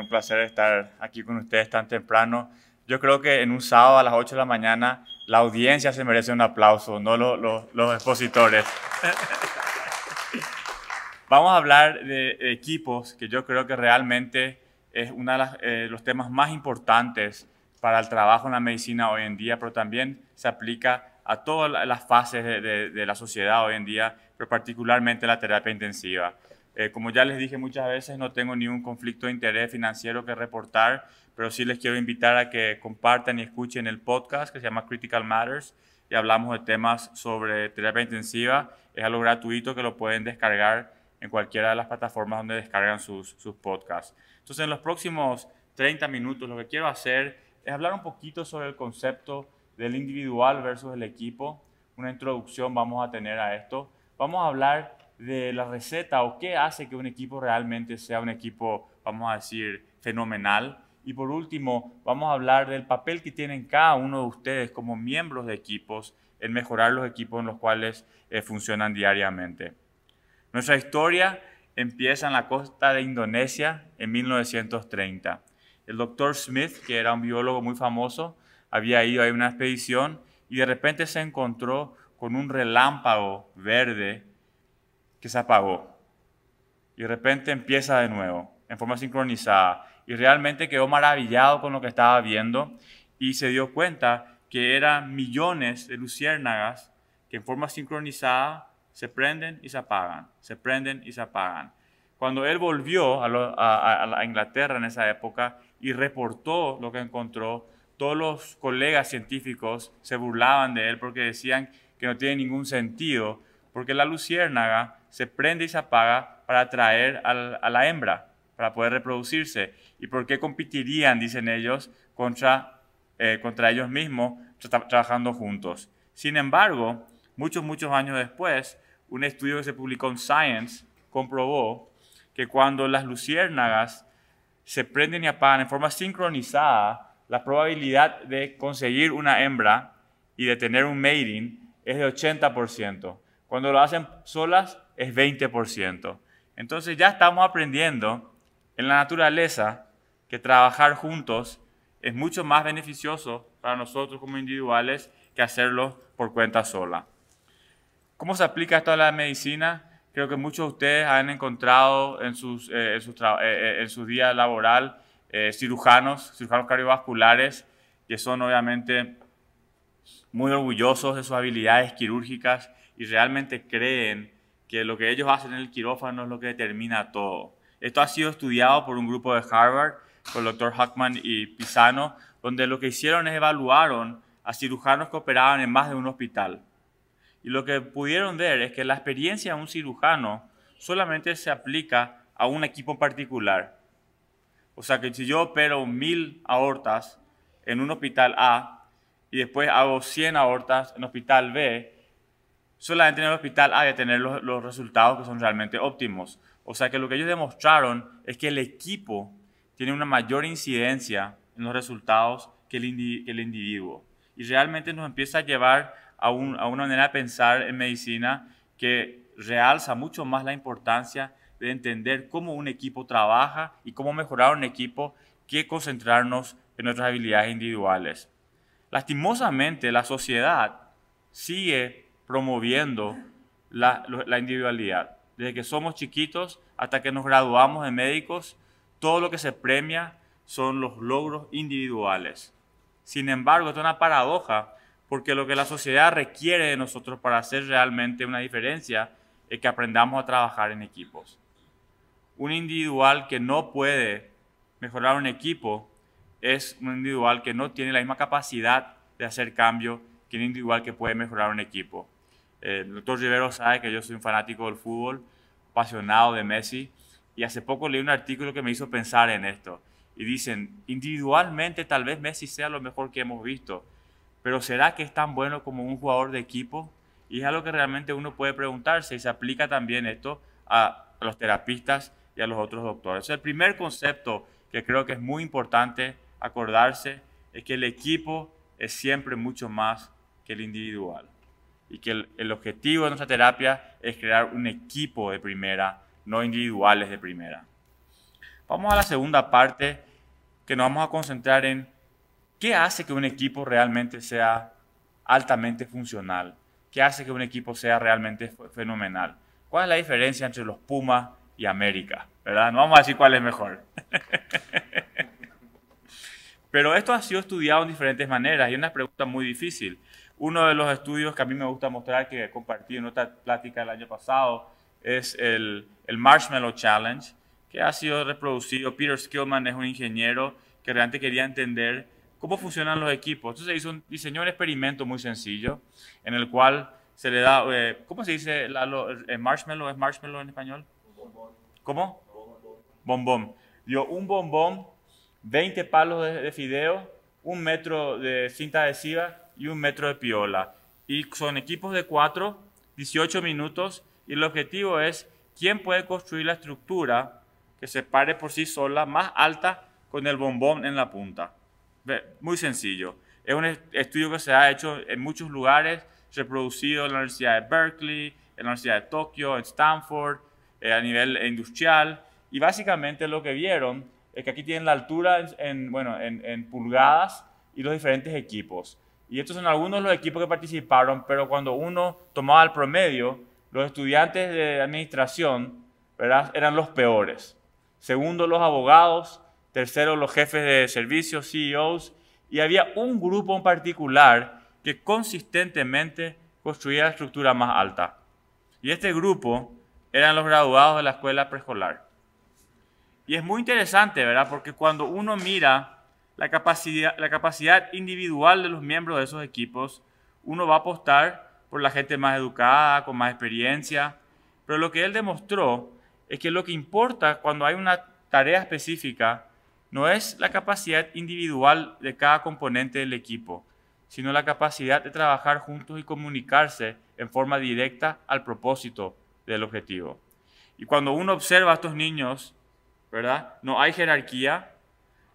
un placer estar aquí con ustedes tan temprano. Yo creo que en un sábado a las 8 de la mañana la audiencia se merece un aplauso, no los, los, expositores. Vamos a hablar de equipos, que yo creo que realmente es uno de eh, los temas más importantes para el trabajo en la medicina hoy en día, pero también se aplica a todas las fases de la sociedad hoy en día, pero particularmente la terapia intensiva. Eh, como ya les dije muchas veces, no tengo ningún conflicto de interés financiero que reportar, pero sí les quiero invitar a que compartan y escuchen el podcast que se llama Critical Matters y hablamos de temas sobre terapia intensiva. Es algo gratuito que lo pueden descargar en cualquiera de las plataformas donde descargan sus, sus podcasts. Entonces, en los próximos 30 minutos, lo que quiero hacer es hablar un poquito sobre el concepto del individual versus el equipo. Una introducción vamos a tener a esto. Vamos a hablar de la receta o qué hace que un equipo realmente sea un equipo, vamos a decir, fenomenal. Y por último, vamos a hablar del papel que tienen cada uno de ustedes como miembros de equipos en mejorar los equipos en los cuales eh, funcionan diariamente. Nuestra historia empieza en la costa de Indonesia en 1930. El doctor Smith, que era un biólogo muy famoso, había ido a una expedición y de repente se encontró con un relámpago verde que se apagó. Y de repente empieza de nuevo, en forma sincronizada. Y realmente quedó maravillado con lo que estaba viendo y se dio cuenta que eran millones de luciérnagas que en forma sincronizada se prenden y se apagan, se prenden y se apagan. Cuando él volvió a, a, Inglaterra en esa época y reportó lo que encontró, todos los colegas científicos se burlaban de él porque decían que no tiene ningún sentido, porque la luciérnaga se prende y se apaga para atraer a la hembra, para poder reproducirse. ¿Y por qué competirían, dicen ellos, contra, eh, contra ellos mismos trabajando juntos? Sin embargo, muchos, muchos años después, un estudio que se publicó en Science comprobó que cuando las luciérnagas se prenden y apagan en forma sincronizada, la probabilidad de conseguir una hembra y de tener un mating es de 80%. Cuando lo hacen solas es 20%. Entonces ya estamos aprendiendo en la naturaleza que trabajar juntos es mucho más beneficioso para nosotros como individuales que hacerlo por cuenta sola. ¿Cómo se aplica esto a la medicina? Creo que muchos de ustedes han encontrado en, eh, eh, eh, su día laboral cirujanos, cirujanos cardiovasculares, que son obviamente muy orgullosos de sus habilidades quirúrgicas y realmente creen que lo que ellos hacen en el quirófano es lo que determina todo. Esto ha sido estudiado por un grupo de Harvard, con el doctor Huckman y Pisano, donde lo que hicieron es evaluaron a cirujanos que operaban en más de un hospital. Y lo que pudieron ver es que la experiencia de un cirujano solamente se aplica a un equipo particular. O sea que si yo opero mil aortas en un hospital A y después hago 100 aortas en hospital B, solamente en el hospital hay que tener los, resultados que son realmente óptimos. O sea que lo que ellos demostraron es que el equipo tiene una mayor incidencia en los resultados que el, individuo. Y realmente nos empieza a llevar a, a, una manera de pensar en medicina que realza mucho más la importancia de entender cómo un equipo trabaja y cómo mejorar un equipo que concentrarnos en nuestras habilidades individuales. Lastimosamente, la sociedad sigue promoviendo la, individualidad. Desde que somos chiquitos hasta que nos graduamos de médicos, todo lo que se premia son los logros individuales. Sin embargo, es una paradoja, porque lo que la sociedad requiere de nosotros para hacer realmente una diferencia es que aprendamos a trabajar en equipos. Un individual que no puede mejorar un equipo es un individual que no tiene la misma capacidad de hacer cambio que un individual que puede mejorar un equipo el eh, doctor Rivero sabe que yo soy un fanático del fútbol, apasionado de Messi, y hace poco leí un artículo que me hizo pensar en esto. Y dicen, individualmente tal vez Messi sea lo mejor que hemos visto, pero ¿será que es tan bueno como un jugador de equipo? Y es algo que realmente uno puede preguntarse y se aplica también esto a, los terapistas y a los otros doctores. el primer concepto que creo que es muy importante acordarse es que el equipo es siempre mucho más que el individual y que el, objetivo de nuestra terapia es crear un equipo de primera, no individuales de primera. Vamos a la segunda parte que nos vamos a concentrar en qué hace que un equipo realmente sea altamente funcional, qué hace que un equipo sea realmente fenomenal. ¿Cuál es la diferencia entre los Pumas y América? ¿Verdad? No vamos a decir cuál es mejor. Pero esto ha sido estudiado en diferentes maneras y es una pregunta muy difícil. Uno de los estudios que a mí me gusta mostrar, que he compartido en otra plática el año pasado, es el, Marshmallow Challenge, que ha sido reproducido. Peter Skillman es un ingeniero que realmente quería entender cómo funcionan los equipos. Entonces hizo un, diseñó un experimento muy sencillo en el cual se le da, eh, ¿cómo se dice? el marshmallow es marshmallow en español. ¿Cómo? Bombón. Dio un bombón, 20 palos de, fideo, un metro de cinta adhesiva y un metro de piola. Y son equipos de 4, 18 minutos, y el objetivo es quién puede construir la estructura que se pare por sí sola más alta con el bombón en la punta. Muy sencillo. Es un estudio que se ha hecho en muchos lugares, reproducido en la Universidad de Berkeley, en la Universidad de Tokio, en Stanford, eh, a nivel industrial. Y básicamente lo que vieron es que aquí tienen la altura en pulgadas y los diferentes equipos. Y estos son algunos de los equipos que participaron, pero cuando uno tomaba el promedio, los estudiantes de administración eran los peores. Segundo, los abogados. Tercero, los jefes de servicios, CEOs. Y había un grupo en particular que consistentemente construía la estructura más alta. Y este grupo eran los graduados de la escuela preescolar. Y es muy interesante, ¿verdad? Porque cuando uno mira la capacidad, la capacidad individual de los miembros de esos equipos. Uno va a apostar por la gente más educada, con más experiencia, pero lo que él demostró es que lo que importa cuando hay una tarea específica no es la capacidad individual de cada componente del equipo, sino la capacidad de trabajar juntos y comunicarse en forma directa al propósito del objetivo. Y cuando uno observa a estos niños, ¿verdad? No hay jerarquía,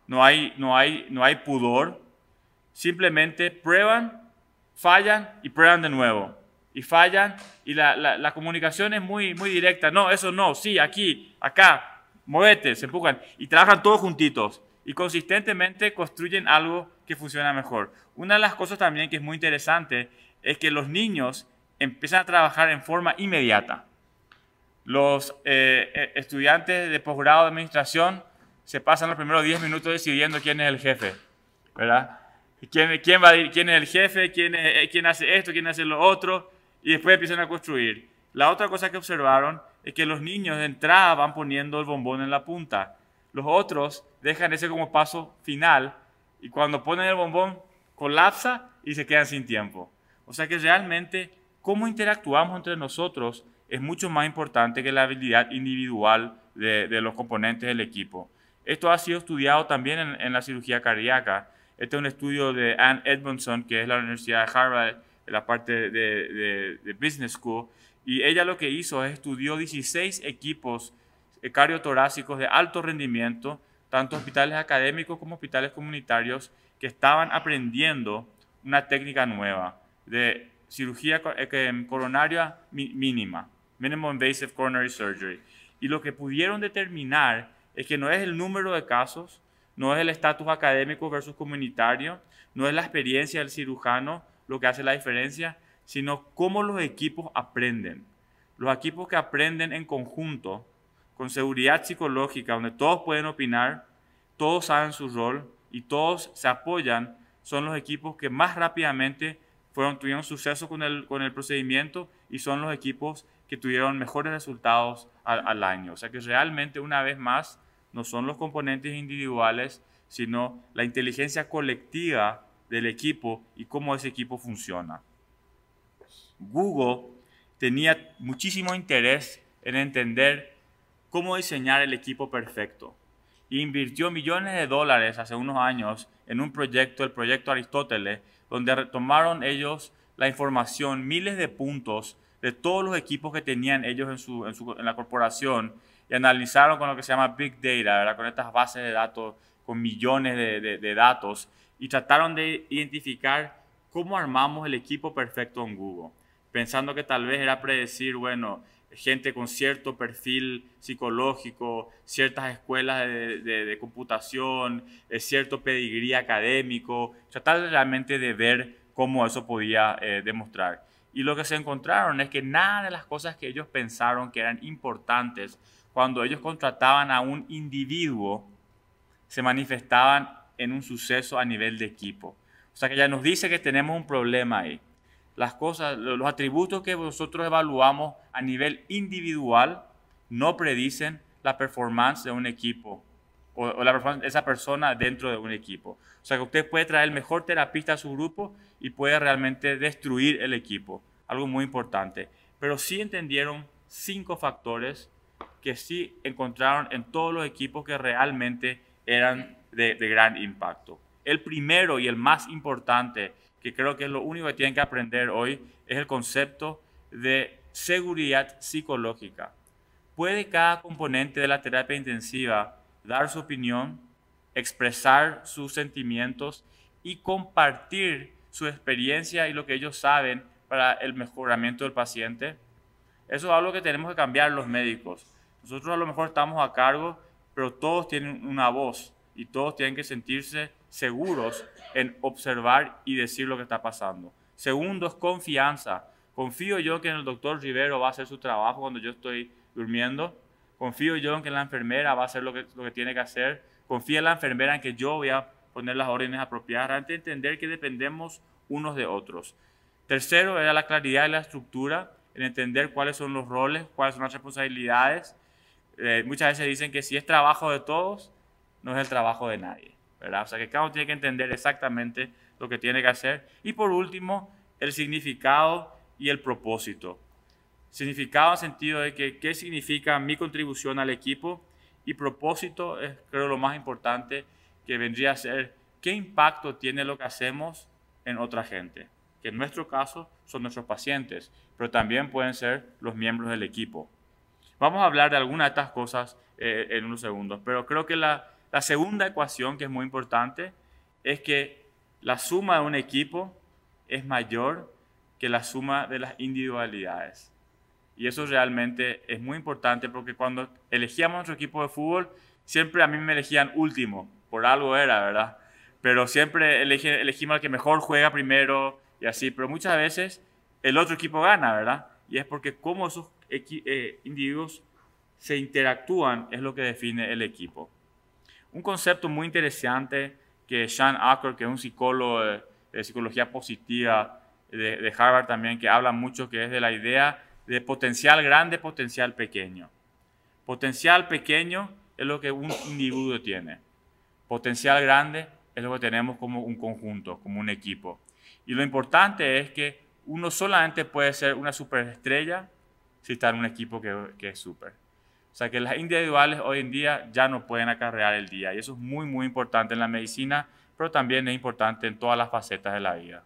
no hay, no hay, no hay pudor. Simplemente prueban, fallan y prueban de nuevo. Y fallan y la, comunicación es muy, muy directa. No, eso no, sí, aquí, acá, muévete, se empujan. Y trabajan todos juntitos y consistentemente construyen algo que funciona mejor. Una de las cosas también que es muy interesante es que los niños empiezan a trabajar en forma inmediata. Los eh, eh, estudiantes de posgrado de administración se pasan los primeros 10 minutos decidiendo quién es el jefe, ¿verdad? ¿Quién, va quién es el jefe? Eh, ¿Quién, hace esto? ¿Quién hace lo otro? Y después empiezan a construir. La otra cosa que observaron es que los niños de entrada van poniendo el bombón en la punta. Los otros dejan ese como paso final y cuando ponen el bombón colapsa y se quedan sin tiempo. O sea que realmente cómo interactuamos entre nosotros es mucho más importante que la habilidad individual de los componentes del equipo. Esto ha sido estudiado también en, la cirugía cardíaca. Este es un estudio de Ann Edmondson, que es la Universidad de Harvard, en la parte de, Business School, y ella lo que hizo es estudió 16 equipos eh, cardiotorácicos de alto rendimiento, tanto hospitales académicos como hospitales comunitarios, que estaban aprendiendo una técnica nueva de cirugía eh, coronaria mínima, Minimum Invasive Coronary Surgery. Y lo que pudieron determinar es que no es el número de casos, no es el estatus académico versus comunitario, no es la experiencia del cirujano lo que hace la diferencia, sino cómo los equipos aprenden. Los equipos que aprenden en conjunto, con seguridad psicológica, donde todos pueden opinar, todos saben su rol y todos se apoyan, son los equipos que más rápidamente fueron, tuvieron suceso con el, con el procedimiento y son los equipos que tuvieron mejores resultados al, al año. O sea que realmente una vez más no son los componentes individuales, sino la inteligencia colectiva del equipo y cómo ese equipo funciona. Google tenía muchísimo interés en entender cómo diseñar el equipo perfecto e invirtió millones de dólares hace unos años en un proyecto, el proyecto Aristóteles, donde retomaron ellos la información, miles de puntos de todos los equipos que tenían ellos en, en la corporación y analizaron con lo que se llama Big Data, ¿verdad? con estas bases de datos, con millones de, datos, y trataron de identificar cómo armamos el equipo perfecto en Google, pensando que tal vez era predecir, bueno, gente con cierto perfil psicológico, ciertas escuelas de, computación, eh, cierto pedigrí académico, tratar realmente de ver cómo eso podía eh, demostrar. Y lo que se encontraron es que nada de las cosas que ellos pensaron que eran importantes cuando ellos contrataban a un individuo, se manifestaban en un suceso a nivel de equipo. O sea que ya nos dice que tenemos un problema ahí. Las cosas, los atributos que nosotros evaluamos a nivel individual no predicen la performance de un equipo o, la performance de esa persona dentro de un equipo. O sea que usted puede traer el mejor terapista a su grupo y puede realmente destruir el equipo. Algo muy importante. Pero sí entendieron cinco factores que sí encontraron en todos los equipos que realmente eran de, gran impacto. El primero y el más importante, que creo que es lo único que tienen que aprender hoy, es el concepto de seguridad psicológica. ¿Puede cada componente de la terapia intensiva dar su opinión, expresar sus sentimientos y compartir su experiencia y lo que ellos saben para el mejoramiento del paciente? Eso es algo que tenemos que cambiar los médicos. Nosotros a lo mejor estamos a cargo, pero todos tienen una voz y todos tienen que sentirse seguros en observar y decir lo que está pasando. Segundo es confianza. Confío yo que el doctor Rivero va a hacer su trabajo cuando yo estoy durmiendo. Confío yo en que la enfermera va a hacer lo que, lo que tiene que hacer. Confía en la enfermera en que yo voy a poner las órdenes apropiadas. Realmente entender que dependemos unos de otros. Tercero era la claridad de la estructura, en entender cuáles son los roles, cuáles son las responsabilidades eh, muchas veces dicen que si es trabajo de todos, no es el trabajo de nadie, ¿verdad? O sea que cada uno tiene que entender exactamente lo que tiene que hacer. Y por último, el significado y el propósito. Significado en sentido de que qué significa mi contribución al equipo y propósito es creo lo más importante que vendría a ser qué impacto tiene lo que hacemos en otra gente, que en nuestro caso son nuestros pacientes, pero también pueden ser los miembros del equipo. Vamos a hablar de algunas de estas cosas eh, en unos segundos, pero creo que la, segunda ecuación que es muy importante es que la suma de un equipo es mayor que la suma de las individualidades. Y eso realmente es muy importante porque cuando elegíamos nuestro equipo de fútbol, siempre a mí me elegían último, por algo era, ¿verdad? Pero siempre elegimos al que mejor juega primero y así, pero muchas veces el otro equipo gana, ¿verdad? Y es porque como esos eh, individuos se interactúan es lo que define el equipo. Un concepto muy interesante que Sean Acker, que es un psicólogo de, psicología positiva de, de, Harvard también, que habla mucho, que es de la idea de potencial grande, potencial pequeño. Potencial pequeño es lo que un individuo tiene. Potencial grande es lo que tenemos como un conjunto, como un equipo. Y lo importante es que uno solamente puede ser una superestrella si en un equipo que, es súper. O sea que las individuales hoy en día ya no pueden acarrear el día y eso es muy, muy importante en la medicina, pero también es importante en todas las facetas de la vida.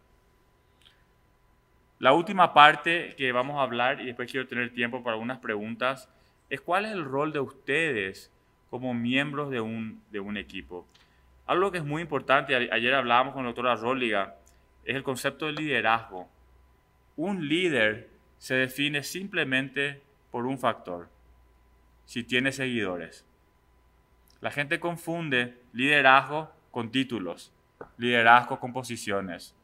La última parte que vamos a hablar, y después quiero tener tiempo para algunas preguntas, es cuál es el rol de ustedes como miembros de un, de un equipo. Algo que es muy importante, ayer hablábamos con la doctora Róliga, es el concepto de liderazgo. Un líder se define simplemente por un factor, si tiene seguidores. La gente confunde liderazgo con títulos, liderazgo con posiciones.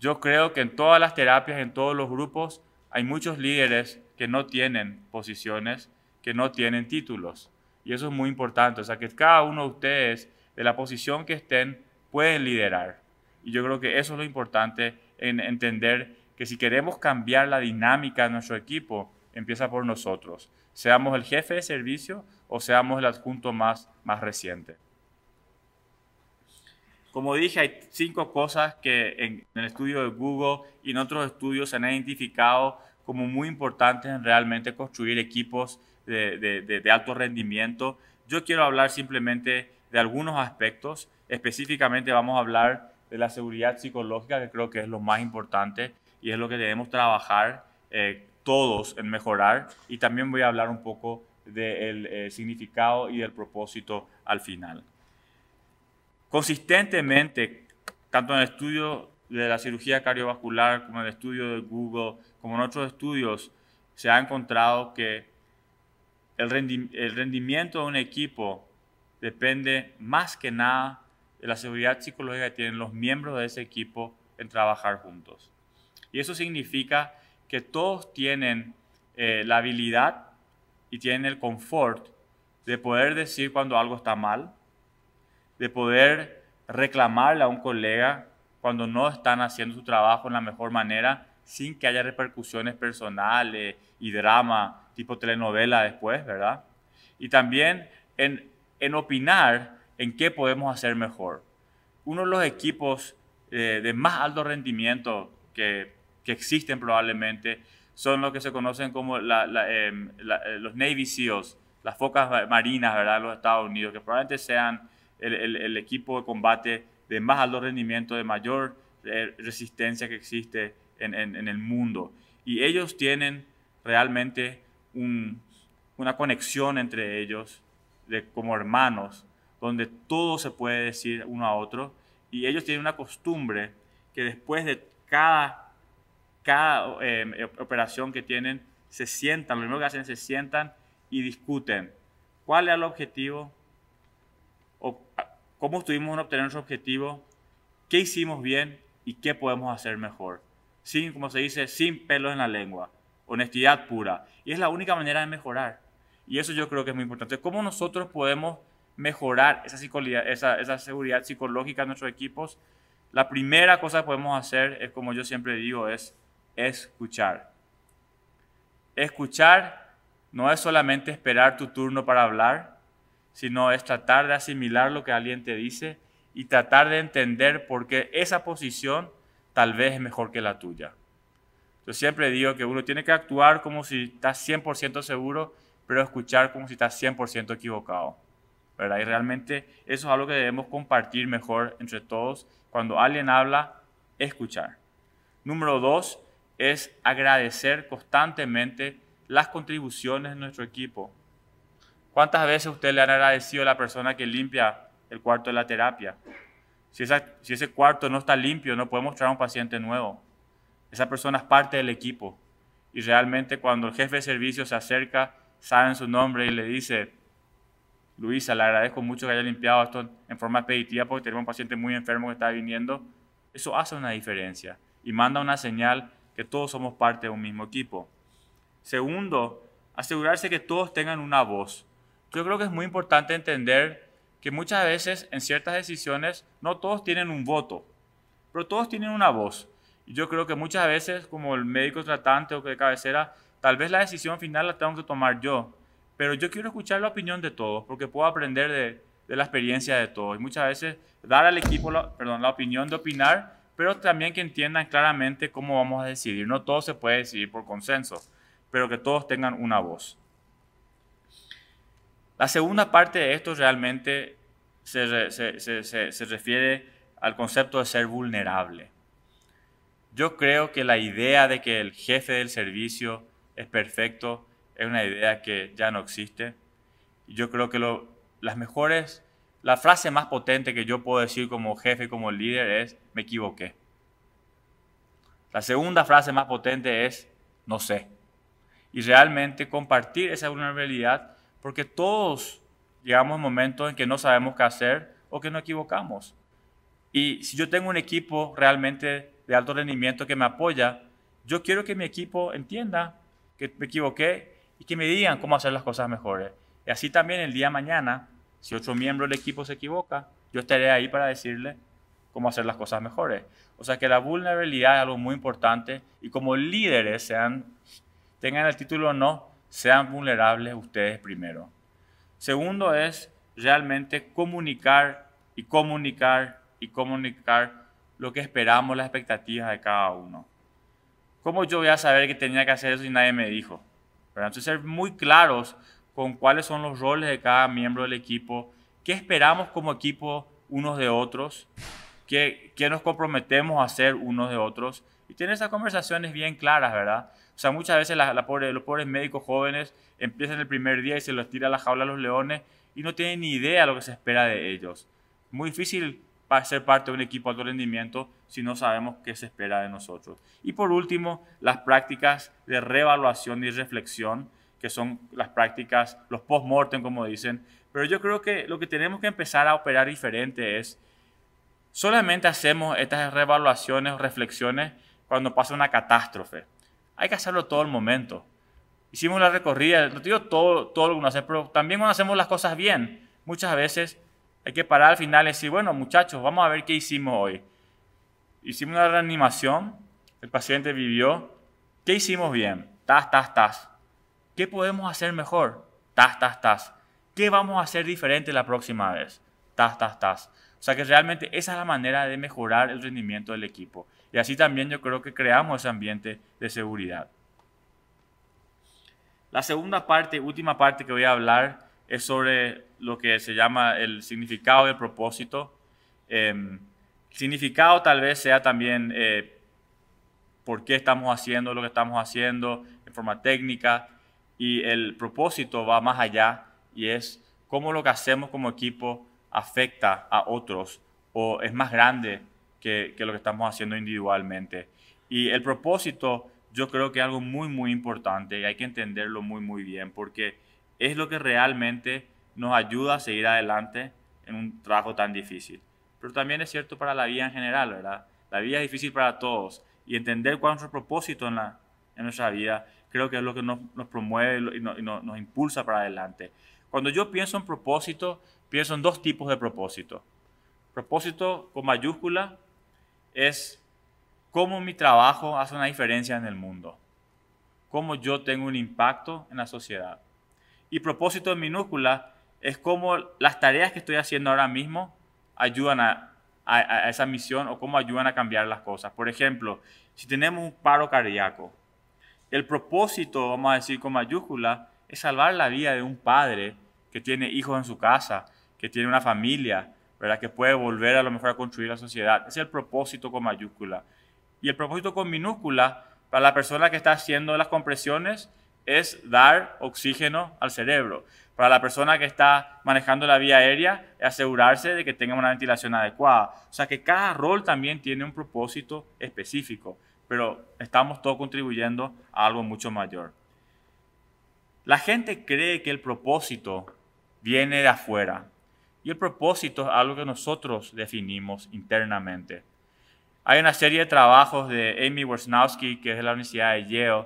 Yo creo que en todas las terapias, en todos los grupos, hay muchos líderes que no tienen posiciones, que no tienen títulos. Y eso es muy importante. O sea, que cada uno de ustedes, de la posición que estén, pueden liderar. Y yo creo que eso es lo importante en entender que si queremos cambiar la dinámica de nuestro equipo, empieza por nosotros, seamos el jefe de servicio o seamos el adjunto más, más reciente. Como dije, hay cinco cosas que en, el estudio de Google y en otros estudios se han identificado como muy importantes en realmente construir equipos de, de, de alto rendimiento. Yo quiero hablar simplemente de algunos aspectos. Específicamente vamos a hablar de la seguridad psicológica, que creo que es lo más importante y es lo que debemos trabajar eh, todos en mejorar. Y también voy a hablar un poco del eh, significado y del propósito al final. Consistentemente, tanto en el estudio de la cirugía cardiovascular como en el estudio de Google, como en otros estudios, se ha encontrado que el rendimiento de un equipo depende más que nada de la seguridad psicológica que tienen los miembros de ese equipo en trabajar juntos. Y eso significa que todos tienen eh, la habilidad y tienen el confort de poder decir cuando algo está mal, de poder reclamarle a un colega cuando no están haciendo su trabajo en la mejor manera sin que haya repercusiones personales y drama tipo telenovela después, ¿verdad? Y también en, en opinar en qué podemos hacer mejor. Uno de los equipos eh, de más alto rendimiento que que existen probablemente, son lo que se conocen como em, eh, los Navy SEALs, las focas marinas, ¿verdad?, los Estados Unidos, que probablemente sean el, equipo de combate de más alto rendimiento, de mayor eh, resistencia que existe en, el mundo. Y ellos tienen realmente una conexión entre ellos, de, como hermanos, donde todo se puede decir uno a otro, y ellos tienen una costumbre que después de cada cada em, operación que tienen, se sientan, lo primero que hacen se sientan y discuten cuál era el objetivo, o, cómo estuvimos en obtener nuestro objetivo, qué hicimos bien y qué podemos hacer mejor. Sin, como se dice, sin pelos en la lengua, honestidad pura. Y es la única manera de mejorar. Y eso yo creo que es muy importante. ¿Cómo nosotros podemos mejorar esa, esa seguridad psicológica de nuestros equipos? La primera cosa que podemos hacer, es como yo siempre digo, es escuchar. Escuchar no es solamente esperar tu turno para hablar, sino es tratar de asimilar lo que alguien te dice y tratar de entender por qué esa posición tal vez es mejor que la tuya. Yo siempre digo que uno tiene que actuar como si estás 100% seguro, pero escuchar como si estás 100% equivocado. ¿verdad? Y realmente eso es algo que debemos compartir mejor entre todos. Cuando alguien habla, escuchar. Número dos, es agradecer constantemente las contribuciones de nuestro equipo. ¿Cuántas veces usted le han agradecido a la persona que limpia el cuarto de la terapia? Si, si ese cuarto no está limpio, no podemos traer a un paciente nuevo. Esa persona es parte del equipo. Y realmente cuando el jefe de servicio se acerca, saben su nombre y le dice, Luisa, le agradezco mucho que haya limpiado esto en forma expeditiva porque tenemos un paciente muy enfermo que está viniendo. Eso hace una diferencia y manda una señal que todos somos parte de un mismo equipo. Segundo, asegurarse que todos tengan una voz. Yo creo que es muy importante entender que muchas veces en ciertas decisiones no todos tienen un voto, pero todos tienen una voz. Y yo creo que muchas veces, como el médico tratante o de cabecera, tal vez la decisión final la tengo que tomar yo, pero yo quiero escuchar la opinión de todos porque puedo aprender de, la experiencia de todos. Y muchas veces dar al equipo, perdón, la opinión de opinar pero también que entiendan claramente cómo vamos a decidir. No todo se puede decidir por consenso, pero que todos tengan una voz. La segunda parte de esto realmente se, refiere al concepto de ser vulnerable. Yo creo que la idea de que el jefe del servicio es perfecto es una idea que ya no existe. Yo creo que las mejores, la frase más potente que yo puedo decir como jefe, como líder es, me equivoqué. La segunda frase más potente es, no sé. Y realmente compartir esa vulnerabilidad, porque todos llegamos a momentos en que no sabemos qué hacer o que no equivocamos. Y si yo tengo un equipo realmente de alto rendimiento que me apoya, yo quiero que mi equipo entienda que me equivoqué y que me digan cómo hacer las cosas mejores. Y así también el día mañana, si otro miembro del equipo se equivoca, yo estaré ahí para decirle, cómo hacer las cosas mejores. O sea que la vulnerabilidad es algo muy importante y como líderes, sean, tengan el título o no, sean vulnerables ustedes primero. Segundo es realmente comunicar y comunicar y comunicar lo que esperamos, las expectativas de cada uno. ¿Cómo yo voy a saber que tenía que hacer eso y nadie me dijo? Pero Entonces ser muy claros con cuáles son los roles de cada miembro del equipo, qué esperamos como equipo unos de otros, que nos comprometemos a ser unos de otros y tener esas conversaciones bien claras, ¿verdad? O sea, muchas veces la, los pobres médicos jóvenes empiezan el primer día y se los tira a la jaula a los leones y no tienen ni idea lo que se espera de ellos. Muy difícil para ser parte de un equipo de alto rendimiento si no sabemos qué se espera de nosotros. Y por último, las prácticas de reevaluación y reflexión, que son las prácticas, los post-mortem, como dicen. Pero yo creo que lo que tenemos que empezar a operar diferente es Solamente hacemos estas reevaluaciones o reflexiones cuando pasa una catástrofe. Hay que hacerlo todo el momento. Hicimos la recorrida, no digo todo, todo lo que uno hace, pero también cuando hacemos las cosas bien, muchas veces hay que parar al final y decir, bueno muchachos, vamos a ver qué hicimos hoy. Hicimos una reanimación, el paciente vivió, ¿qué hicimos bien? Tas, tas, tas. ¿Qué podemos hacer mejor? Tas, tas, tas. ¿Qué vamos a hacer diferente la próxima vez? Tas, tas, tas sea que realmente esa es la manera de mejorar el rendimiento del equipo. Y así también yo creo que creamos ese ambiente de seguridad. La segunda parte, última parte que voy a hablar es sobre lo que se llama el significado del propósito. Em, significado tal vez sea también eh, por qué estamos haciendo lo que estamos haciendo en forma técnica y el propósito va más allá y es cómo lo que hacemos como equipo afecta a otros o es más grande que, lo que estamos haciendo individualmente. Y el propósito yo creo que es algo muy, muy importante y hay que entenderlo muy, muy bien porque es lo que realmente nos ayuda a seguir adelante en un trabajo tan difícil. Pero también es cierto para la vida en general, ¿verdad? La vida es difícil para todos y entender cuál es nuestro propósito en, la, en nuestra vida creo que es lo que nos, promueve y, nos impulsa para adelante. Cuando yo pienso en propósito, Pienso en dos tipos de propósito. Propósito con mayúscula es cómo mi trabajo hace una diferencia en el mundo, cómo yo tengo un impacto en la sociedad. Y propósito en minúscula es cómo las tareas que estoy haciendo ahora mismo ayudan a, a, esa misión o cómo ayudan a cambiar las cosas. Por ejemplo, si tenemos un paro cardíaco, el propósito, vamos a decir con mayúscula, es salvar la vida de un padre que tiene hijos en su casa que tiene una familia, ¿verdad? Que puede volver a lo mejor a construir la sociedad. Es el propósito con mayúscula. Y el propósito con minúscula, para la persona que está haciendo las compresiones, es dar oxígeno al cerebro. Para la persona que está manejando la vía aérea, es asegurarse de que tenga una ventilación adecuada. O sea que cada rol también tiene un propósito específico, pero estamos todos contribuyendo a algo mucho mayor. La gente cree que el propósito viene de afuera, y el propósito es algo que nosotros definimos internamente. Hay una serie de trabajos de Amy Wojnarowski, que es de la Universidad de Yale,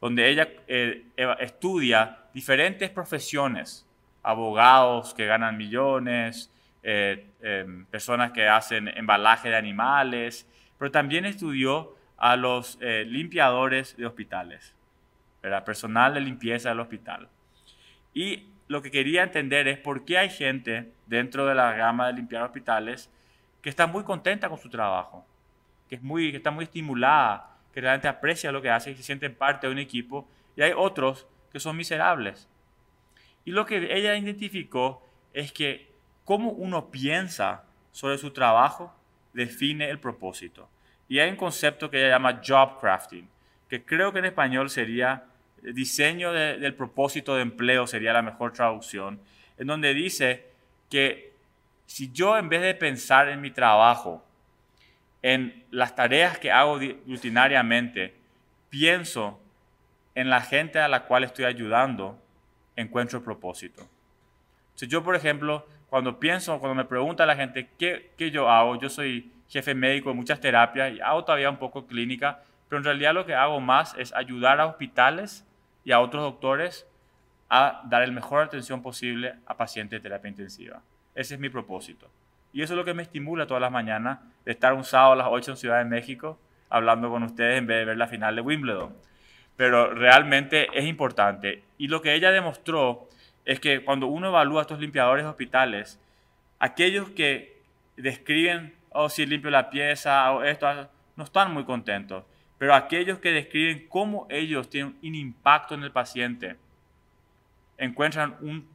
donde ella eh, estudia diferentes profesiones, abogados que ganan millones, eh, em, personas que hacen embalaje de animales, pero también estudió a los eh, limpiadores de hospitales, ¿verdad? personal de limpieza del hospital. Y lo que quería entender es por qué hay gente dentro de la gama de limpiar hospitales que está muy contenta con su trabajo, que, está muy estimulada, que realmente aprecia lo que hace y se siente parte de un equipo, y hay otros que son miserables. Y lo que ella identificó es que cómo uno piensa sobre su trabajo define el propósito. Y hay un concepto que ella llama job crafting, que creo que en español sería diseño del propósito de empleo sería la mejor traducción, en donde dice que si yo en vez de pensar en mi trabajo, en las tareas que hago rutinariamente, pienso en la gente a la cual estoy ayudando, encuentro propósito. Si yo, por ejemplo, cuando pienso, cuando me pregunta la gente qué, qué yo hago, yo soy jefe médico de muchas terapias y hago todavía un poco clínica, pero en realidad lo que hago más es ayudar a hospitales y a otros doctores a dar el mejor atención posible a pacientes de terapia intensiva. Ese es mi propósito. Y eso es lo que me estimula todas las mañanas de estar un sábado a las 8 en Ciudad de México hablando con ustedes en vez de ver la final de Wimbledon. Pero realmente es importante. Y lo que ella demostró es que cuando uno evalúa a estos limpiadores hospitales, aquellos que describen, oh, si limpio la pieza, o esto, no están muy contentos pero aquellos que describen cómo ellos tienen un impacto en el paciente encuentran un,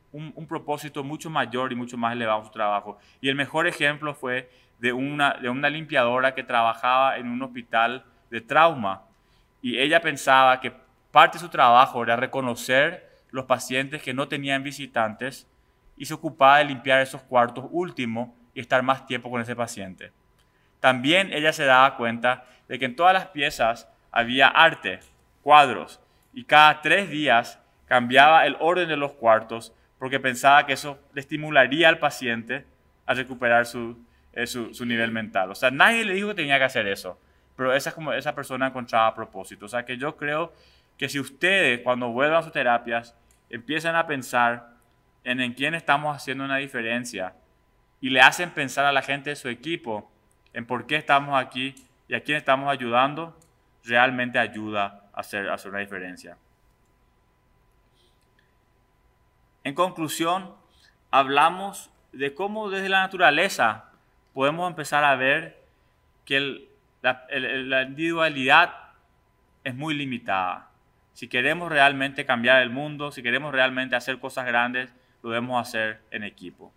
propósito mucho mayor y mucho más elevado en su trabajo. Y el mejor ejemplo fue de una, de una limpiadora que trabajaba en un hospital de trauma y ella pensaba que parte de su trabajo era reconocer los pacientes que no tenían visitantes y se ocupaba de limpiar esos cuartos últimos y estar más tiempo con ese paciente. También ella se daba cuenta de que en todas las piezas había arte, cuadros, y cada tres días cambiaba el orden de los cuartos porque pensaba que eso le estimularía al paciente a recuperar su, eh, nivel mental. O sea, nadie le dijo que tenía que hacer eso, pero esa, como, esa persona encontraba a propósito. O sea, que yo creo que si ustedes cuando vuelvan a sus terapias empiezan a pensar en en quién estamos haciendo una diferencia y le hacen pensar a la gente de su equipo en por qué estamos aquí y a quien estamos ayudando realmente ayuda a hacer, a hacer una diferencia. En conclusión, hablamos de cómo desde la naturaleza podemos empezar a ver que la, la individualidad es muy limitada. Si queremos realmente cambiar el mundo, si queremos realmente hacer cosas grandes, lo debemos hacer en equipo.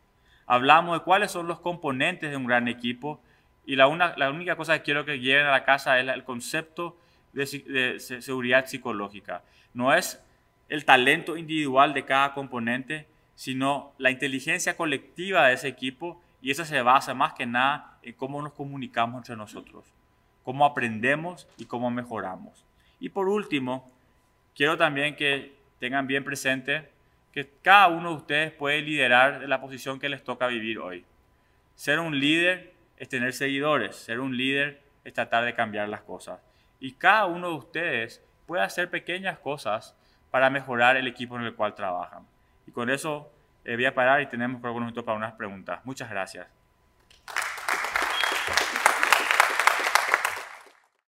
Hablamos de cuáles son los componentes de un gran equipo y la, la única cosa que quiero que lleven a la casa es el concepto de, de seguridad psicológica. No es el talento individual de cada componente, sino la inteligencia colectiva de ese equipo y eso se basa más que nada en cómo nos comunicamos entre nosotros, cómo aprendemos y cómo mejoramos. Y por último, quiero también que tengan bien presente que cada uno de ustedes puede liderar la posición que les toca vivir hoy. Ser un líder es tener seguidores, ser un líder es tratar de cambiar las cosas. Y cada uno de ustedes puede hacer pequeñas cosas para mejorar el equipo en el cual trabajan. Y con eso eh, voy a parar y tenemos algunos minutos para unas preguntas. Muchas gracias.